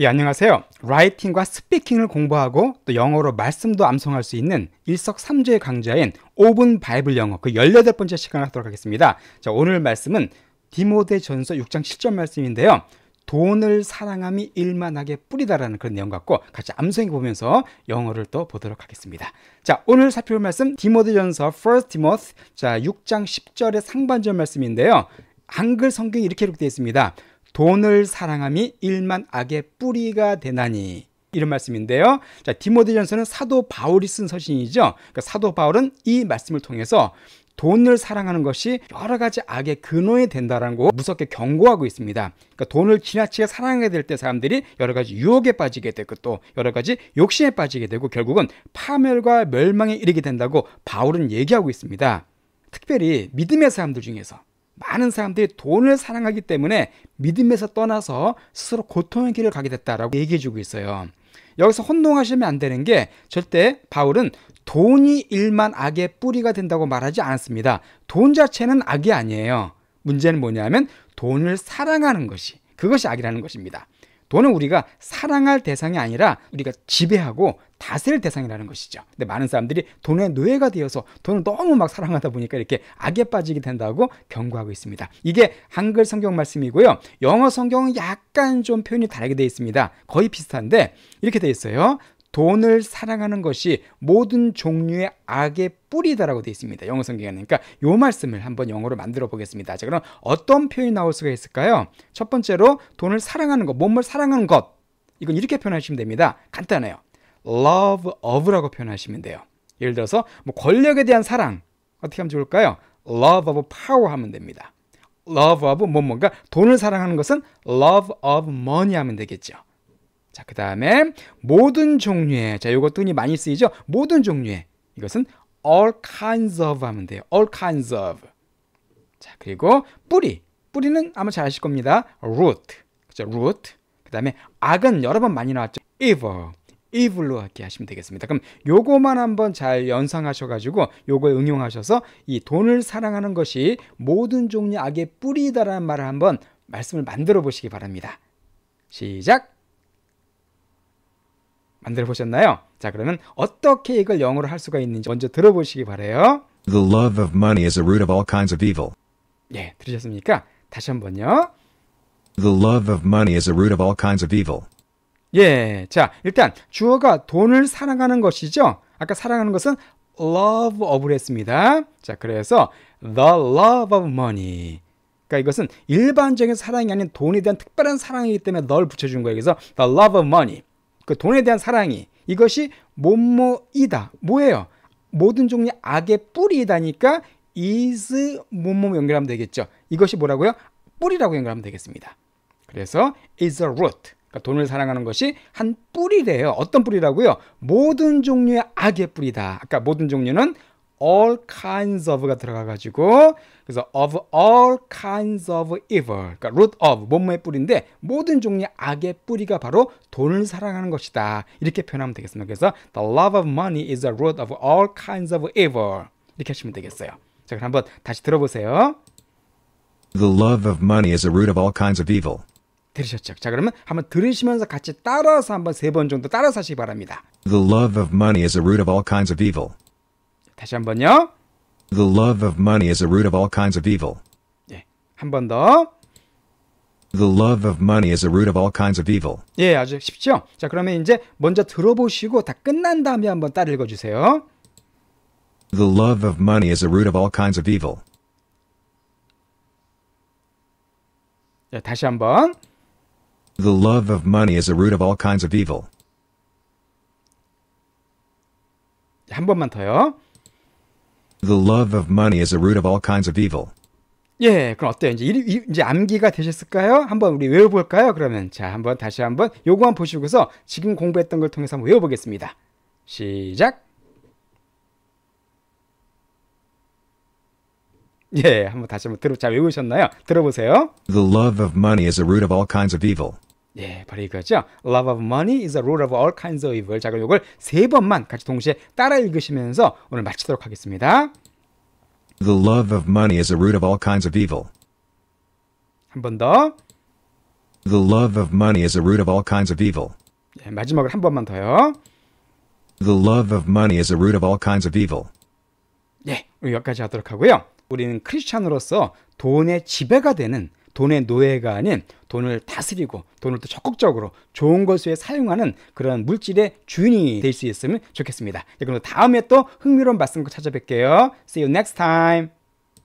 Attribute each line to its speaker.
Speaker 1: 예, 안녕하세요. 라이팅과 스피킹을 공부하고 또 영어로 말씀도 암송할 수 있는 일석삼조의 강좌인 5분 바이블 영어 그 18번째 시간을 하도록 하겠습니다. 자, 오늘 말씀은 디모데 전서 6장 7절 말씀인데요. 돈을 사랑함이 일만하게 뿌리다라는 그런 내용 같고 같이 암송해 보면서 영어를 또 보도록 하겠습니다. 자, 오늘 살펴볼 말씀 디모데 전서 1st 디모스 자, 6장 10절의 상반절 말씀인데요. 한글 성경이 이렇게 기록되어 있습니다. 돈을 사랑함이 일만 악의 뿌리가 되나니 이런 말씀인데요. 자, 디모데전서는 사도 바울이 쓴 서신이죠. 그러니까 사도 바울은 이 말씀을 통해서 돈을 사랑하는 것이 여러 가지 악의 근원이 된다라고 무섭게 경고하고 있습니다. 그러니까 돈을 지나치게 사랑하게 될 때 사람들이 여러 가지 유혹에 빠지게 되고 또 여러 가지 욕심에 빠지게 되고 결국은 파멸과 멸망에 이르게 된다고 바울은 얘기하고 있습니다. 특별히 믿음의 사람들 중에서 많은 사람들이 돈을 사랑하기 때문에 믿음에서 떠나서 스스로 고통의 길을 가게 됐다라고 얘기해주고 있어요. 여기서 혼동하시면 안 되는 게 절대 바울은 돈이 일만 악의 뿌리가 된다고 말하지 않습니다돈 자체는 악이 아니에요. 문제는 뭐냐면 돈을 사랑하는 것이 그것이 악이라는 것입니다. 돈은 우리가 사랑할 대상이 아니라 우리가 지배하고 다스릴 대상이라는 것이죠. 근데 많은 사람들이 돈의 노예가 되어서 돈을 너무 막 사랑하다 보니까 이렇게 악에 빠지게 된다고 경고하고 있습니다. 이게 한글 성경 말씀이고요. 영어 성경은 약간 좀 표현이 다르게 되어 있습니다. 거의 비슷한데 이렇게 되어 있어요. 돈을 사랑하는 것이 모든 종류의 악의 뿌리다라고 되어 있습니다. 영어 성경에 그러니까 요 말씀을 한번 영어로 만들어 보겠습니다. 자, 그럼 어떤 표현이 나올 수가 있을까요? 첫 번째로 돈을 사랑하는 것, 몸을 사랑하는 것. 이건 이렇게 표현하시면 됩니다. 간단해요. love of라고 표현하시면 돼요. 예를 들어서 뭐 권력에 대한 사랑 어떻게 하면 좋을까요? love of power 하면 됩니다. love of 뭐 뭔가 뭐, 그러니까 돈을 사랑하는 것은 love of money 하면 되겠죠. 자, 그 다음에 모든 종류의 자, 요거 뜬이 많이 쓰이죠? 모든 종류의 이것은 all kinds of 하면 돼요. all kinds of. 자, 그리고 뿌리. 뿌리는 아마 잘 아실 겁니다. root. 그죠? root. 그 다음에 악은 여러 번 많이 나왔죠. evil. evil로 함께 하시면 되겠습니다. 그럼 요거만 한번 잘 연상하셔가지고 요걸 응용하셔서 이 돈을 사랑하는 것이 모든 종류 악의 뿌리다라는 말을 한번 말씀을 만들어 보시기 바랍니다. 시작! 만 들어보셨나요? 자, 그러면 어떻게 이걸 영어로 할 수가 있는지 먼저 들어보시기 바래요.
Speaker 2: The love of money is t root of all kinds of evil.
Speaker 1: 예, 들으셨습니까? 다시 한번요.
Speaker 2: The love of money is t root of all kinds of evil.
Speaker 1: 예, 자, 일단 주어가 돈을 사랑하는 것이죠. 아까 사랑하는 것은 love of를 했습니다. 자, 그래서 the love of money. 그러니까 이것은 일반적인 사랑이 아닌 돈에 대한 특별한 사랑이기 때문에 널 붙여준 거예요. 그래서 the love of money. 그 돈에 대한 사랑이 이것이 몸모이다. 뭐예요? 모든 종류 의 악의 뿌리이다니까 is 몸몸 연결하면 되겠죠. 이것이 뭐라고요? 뿌리라고 연결하면 되겠습니다. 그래서 is a root. 그러니까 돈을 사랑하는 것이 한 뿌리래요. 어떤 뿌리라고요? 모든 종류의 악의 뿌리다. 아까 모든 종류는 all kinds of가 들어가가지고 그래서 of all kinds of evil 그러니까 root of 뭐뭐의 뿌리인데 모든 종류의 악의 뿌리가 바로 돈을 사랑하는 것이다 이렇게 표현하면 되겠습니다 그래서 the love of money is the root of all kinds of evil 이렇게 하시면 되겠어요 자 그럼 한번 다시 들어보세요
Speaker 2: The love of money is the root of all kinds of evil
Speaker 1: 들으셨죠? 자 그러면 한번 들으시면서 같이 따라서 한번 세 번 정도 따라서 하시기 바랍니다
Speaker 2: The love of money is the root of all kinds of evil 다시 한번요. The love of money is the root of all kinds of evil.
Speaker 1: 예, 한 번 더.
Speaker 2: The love of money is the root of all kinds of evil.
Speaker 1: 예, 아주 쉽죠? 자, 그러면 이제 먼저 들어보시고 다 끝난 다음에 한번 따라 읽어 주세요.
Speaker 2: The love of money is the root of all kinds of evil.
Speaker 1: 예, 다시 한번.
Speaker 2: The love of money is the root of all kinds of evil.
Speaker 1: 한 번만 더요.
Speaker 2: The love of money is a root of all kinds of evil.
Speaker 1: 예, 그럼 어때요? 이제, 이, 제 암기가 되셨을까요? 한번 우리 외워볼까요? 그러면 자, 한번 다시 한번 요거만 보시고서 지금 공부했던 걸 통해서 한번 외워보겠습니다. 시작. 예, 한번 다시 한번 들어 자 외우셨나요? 들어보세요.
Speaker 2: The love of money is t root of all kinds of evil.
Speaker 1: 예, 바로 이거죠. Love of money is a rule of all kinds of evil. 자, 그럼 이걸 세 번만 같이 동시에 따라 읽으시면서 오늘 마치도록 하겠습니다.
Speaker 2: The love of money is a root of all kinds of evil.
Speaker 1: 한 번 더.
Speaker 2: The love of money is a root of all kinds of evil.
Speaker 1: 예, 마지막으로 한 번만 더요.
Speaker 2: The love of money is a root of all kinds of evil.
Speaker 1: 예, 여기까지 하도록 하고요. 우리는 크리스찬으로서 돈의 지배가 되는 돈의 노예가 아닌 돈을 다스리고 돈을 또 적극적으로 좋은 것에 사용하는 그런 물질의 주인이 될 수 있으면 좋겠습니다. 네, 그럼 다음에 또 흥미로운 말씀 찾아뵐게요. See you next time.